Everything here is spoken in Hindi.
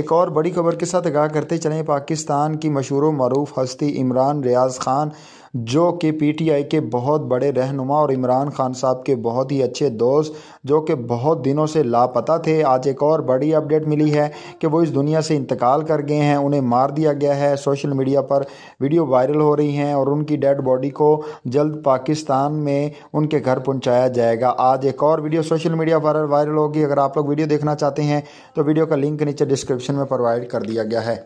एक और बड़ी खबर के साथ आगाह करते चलें पाकिस्तान की मशहूर मरूफ हस्ती इमरान रियाज ख़ान जो कि पीटीआई के बहुत बड़े रहनुमा और इमरान खान साहब के बहुत ही अच्छे दोस्त जो कि बहुत दिनों से लापता थे आज एक और बड़ी अपडेट मिली है कि वो इस दुनिया से इंतकाल कर गए हैं उन्हें मार दिया गया है सोशल मीडिया पर वीडियो वायरल हो रही हैं और उनकी डेड बॉडी को जल्द पाकिस्तान में उनके घर पहुँचाया जाएगा आज एक और वीडियो सोशल मीडिया पर वायरल होगी अगर आप लोग वीडियो देखना चाहते हैं तो वीडियो का लिंक नीचे डिस्क्रिप्शन डिस्क्रिप्शन में प्रोवाइड कर दिया गया है